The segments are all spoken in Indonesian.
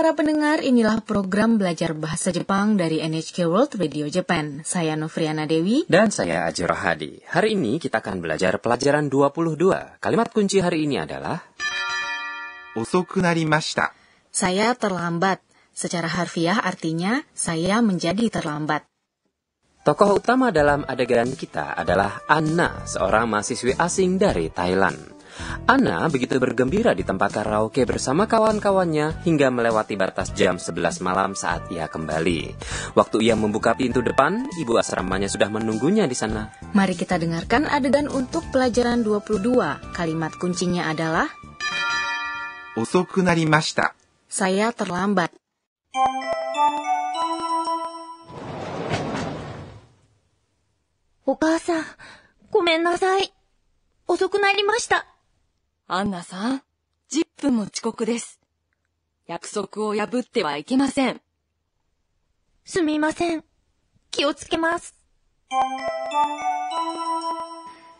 para pendengar, inilah program belajar bahasa Jepang dari NHK World Radio Japan. Saya Novriana Dewi. Dan saya Aji Rohadi. Hari ini kita akan belajar pelajaran 22. Kalimat kunci hari ini adalah... nari Saya terlambat. Secara harfiah artinya, saya menjadi terlambat. Tokoh utama dalam adegan kita adalah Anna, seorang mahasiswi asing dari Thailand. Ana begitu bergembira di tempat karaoke bersama kawan-kawannya hingga melewati batas jam 11 malam saat ia kembali. Waktu ia membuka pintu depan, ibu asramanya sudah menunggunya di sana. Mari kita dengarkan adegan untuk pelajaran 22. Kalimat kuncinya adalah Osokunarimashita. Saya terlambat. Okasa, ごめんなさい。遅くなりました。アンナさん、10分も遅刻です。約束を破ってはいけません。すみません。気をつけます。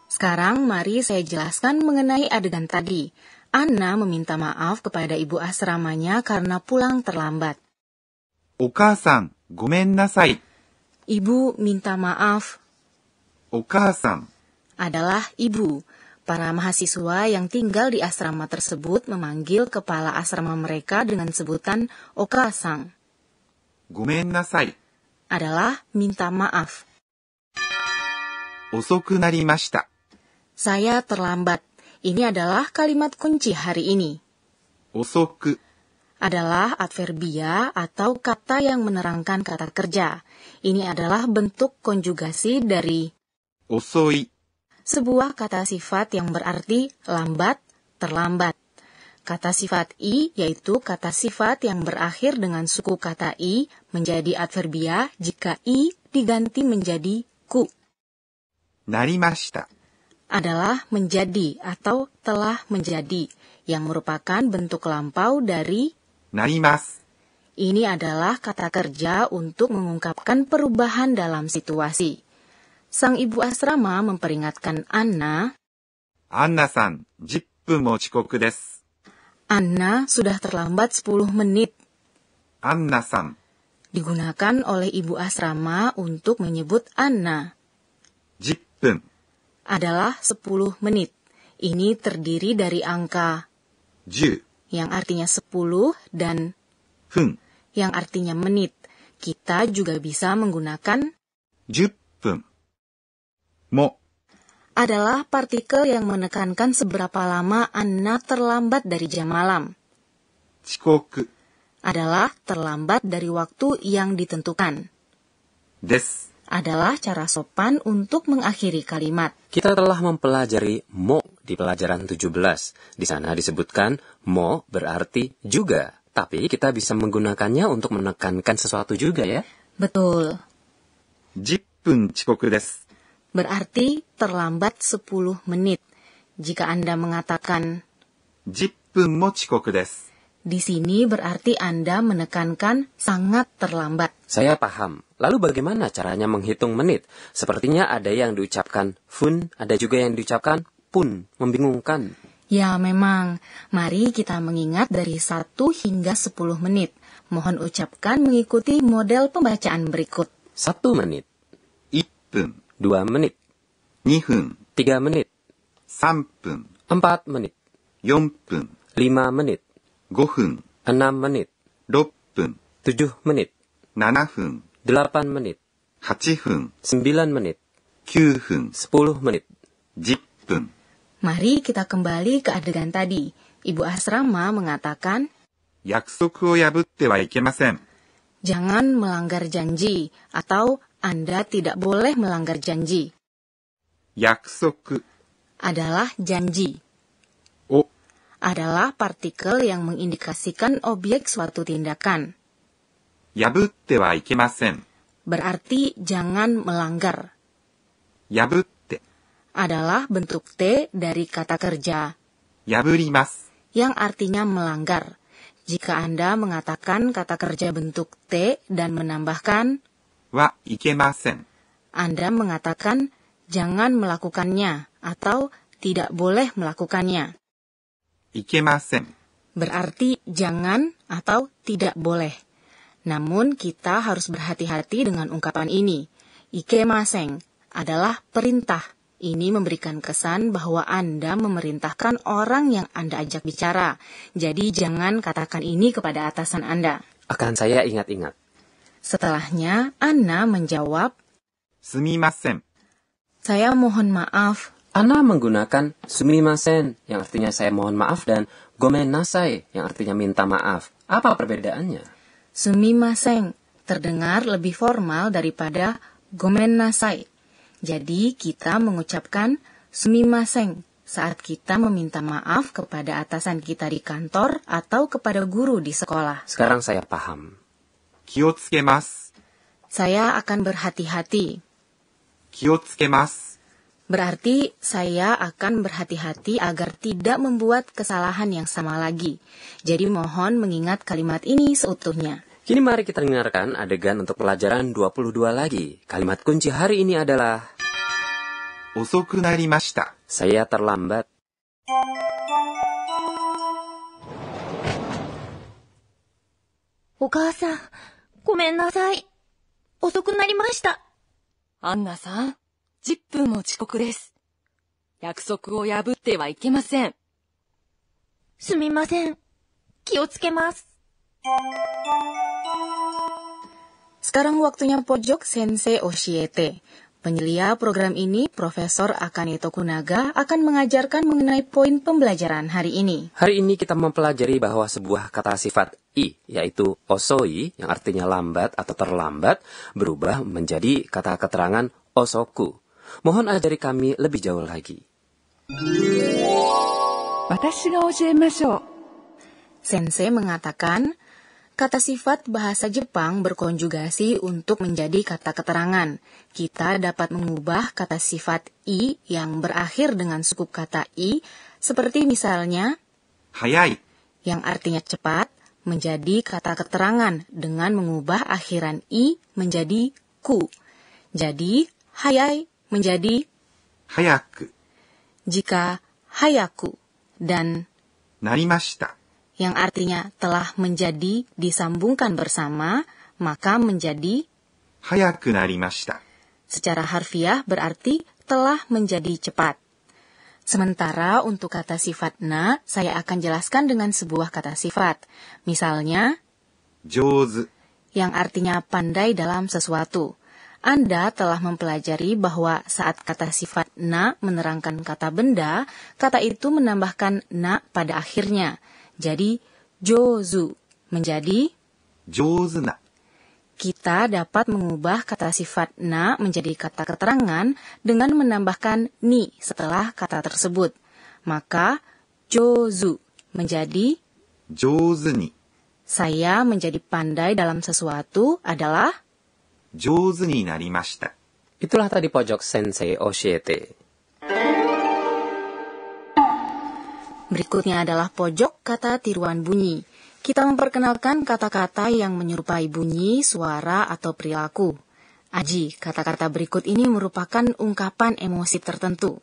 Sekarang mari saya jelaskan mengenai adegan tadi. Anna meminta maaf kepada ibu asramanya karena pulang terlambat. お母さん、ごめんなさい。Ibu minta maaf. お母さん adalah ibu. Para mahasiswa yang tinggal di asrama tersebut memanggil kepala asrama mereka dengan sebutan Okasang. Gomen nasai adalah minta maaf. Osoku narimashita. Saya terlambat. Ini adalah kalimat kunci hari ini. Osoku adalah adverbia atau kata yang menerangkan kata kerja. Ini adalah bentuk konjugasi dari osoi sebuah kata sifat yang berarti lambat, terlambat. Kata sifat i yaitu kata sifat yang berakhir dengan suku kata i menjadi adverbia jika i diganti menjadi ku. Narimashita adalah menjadi atau telah menjadi yang merupakan bentuk lampau dari narimas. Ini adalah kata kerja untuk mengungkapkan perubahan dalam situasi. Sang ibu asrama memperingatkan Anna. Anna-san, 10 Anna sudah terlambat 10 menit. Anna-san. Digunakan oleh ibu asrama untuk menyebut Anna. 10 adalah 10 menit. Ini terdiri dari angka 10 yang artinya 10 dan fun yang artinya menit. Kita juga bisa menggunakan 10 Mo adalah partikel yang menekankan seberapa lama Anda terlambat dari jam malam. Chikoku adalah terlambat dari waktu yang ditentukan. Des adalah cara sopan untuk mengakhiri kalimat. Kita telah mempelajari mo di pelajaran 17. Di sana disebutkan mo berarti juga, tapi kita bisa menggunakannya untuk menekankan sesuatu juga ya. Betul. 10 des berarti terlambat 10 menit. Jika Anda mengatakan 10 desu. Di sini berarti Anda menekankan sangat terlambat. Saya paham. Lalu bagaimana caranya menghitung menit? Sepertinya ada yang diucapkan fun, ada juga yang diucapkan pun. Membingungkan. Ya, memang. Mari kita mengingat dari 1 hingga 10 menit. Mohon ucapkan mengikuti model pembacaan berikut. 1 menit. 1 menit dua menit. 2 tiga menit. 3 empat menit. 4 lima menit. 5 enam menit. 6 tujuh menit. 7 delapan menit. 8 sembilan menit. 9 sepuluh menit. 10 Mari kita kembali ke adegan tadi. Ibu asrama mengatakan, ya Jangan melanggar janji atau anda tidak boleh melanggar janji. Yaksoku adalah janji. O adalah partikel yang mengindikasikan objek suatu tindakan. Yabutte wa ikemasen. Berarti jangan melanggar. Yabutte adalah bentuk T dari kata kerja. Yaburimasu yang artinya melanggar. Jika Anda mengatakan kata kerja bentuk T dan menambahkan anda mengatakan jangan melakukannya atau tidak boleh melakukannya. Ikemasen. berarti jangan atau tidak boleh. Namun kita harus berhati-hati dengan ungkapan ini. maseng adalah perintah. Ini memberikan kesan bahwa Anda memerintahkan orang yang Anda ajak bicara. Jadi jangan katakan ini kepada atasan Anda. Akan saya ingat-ingat. Setelahnya, Anna menjawab, Sumimasen. Saya mohon maaf. Anna menggunakan sumimasen yang artinya saya mohon maaf dan gomen nasai yang artinya minta maaf. Apa perbedaannya? Sumimasen terdengar lebih formal daripada gomen nasai. Jadi kita mengucapkan sumimasen saat kita meminta maaf kepada atasan kita di kantor atau kepada guru di sekolah. Sekarang saya paham. 気をつけます。Saya akan berhati-hati. Berarti saya akan berhati-hati agar tidak membuat kesalahan yang sama lagi. Jadi mohon mengingat kalimat ini seutuhnya. Kini mari kita dengarkan adegan untuk pelajaran 22 lagi. Kalimat kunci hari ini adalah Osoku Saya terlambat. Oka-san. ごめんなさい。遅くなりました。アンナさん、10分も遅刻です。約束を破ってはいけません。すみません。気をつけます。Sekarang waktunya pojok Sensei Oshiete. Penyelia program ini, Profesor Akane Tokunaga, akan mengajarkan mengenai poin pembelajaran hari ini. Hari ini kita mempelajari bahwa sebuah kata sifat i, yaitu osoi, yang artinya lambat atau terlambat, berubah menjadi kata keterangan osoku. Mohon ajari kami lebih jauh lagi. Sensei mengatakan, kata sifat bahasa Jepang berkonjugasi untuk menjadi kata keterangan. Kita dapat mengubah kata sifat i yang berakhir dengan sukup kata i, seperti misalnya hayai yang artinya cepat menjadi kata keterangan dengan mengubah akhiran i menjadi ku. Jadi, hayai menjadi hayaku. Jika hayaku dan narimashita yang artinya telah menjadi disambungkan bersama, maka menjadi hayaku narimashita. Secara harfiah berarti telah menjadi cepat. Sementara untuk kata sifat na, saya akan jelaskan dengan sebuah kata sifat. Misalnya, Joz. Yang artinya pandai dalam sesuatu. Anda telah mempelajari bahwa saat kata sifat na menerangkan kata benda, kata itu menambahkan na pada akhirnya. Jadi, jozu menjadi na. Kita dapat mengubah kata sifat na menjadi kata keterangan dengan menambahkan ni setelah kata tersebut. Maka jozu menjadi jozu ni Saya menjadi pandai dalam sesuatu adalah jozu ni narimashita. Itulah tadi pojok sensei Oshiete. Berikutnya adalah pojok kata tiruan bunyi. Kita memperkenalkan kata-kata yang menyerupai bunyi, suara, atau perilaku. Aji, kata-kata berikut ini merupakan ungkapan emosi tertentu.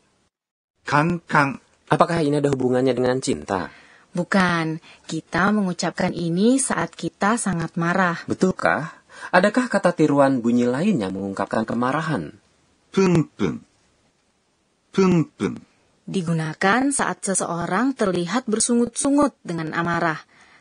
Kang kang. Apakah ini ada hubungannya dengan cinta? Bukan, kita mengucapkan ini saat kita sangat marah. Betulkah? Adakah kata tiruan bunyi lain yang mengungkapkan kemarahan? Peng, peng. Peng, peng. Digunakan saat seseorang terlihat bersungut-sungut dengan amarah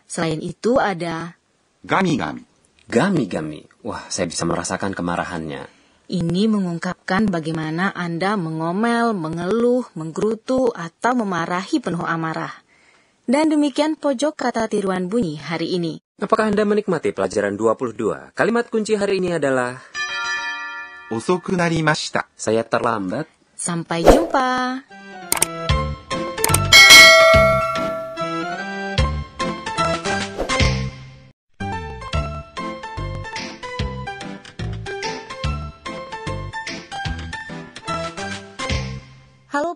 Selain itu ada gami-gami. Gami-gami. Wah, saya bisa merasakan kemarahannya. Ini mengungkapkan bagaimana Anda mengomel, mengeluh, menggerutu, atau memarahi penuh amarah. Dan demikian pojok kata tiruan bunyi hari ini. Apakah Anda menikmati pelajaran 22? Kalimat kunci hari ini adalah... Osoku narimashita. Saya terlambat. Sampai jumpa.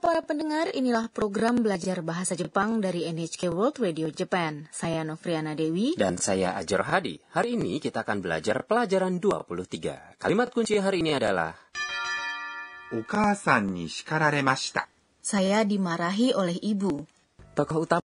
para pendengar, inilah program belajar bahasa Jepang dari NHK World Radio Japan. Saya Novriana Dewi. Dan saya Ajar Hadi. Hari ini kita akan belajar pelajaran 23. Kalimat kunci hari ini adalah... Saya dimarahi oleh ibu. Tokoh utama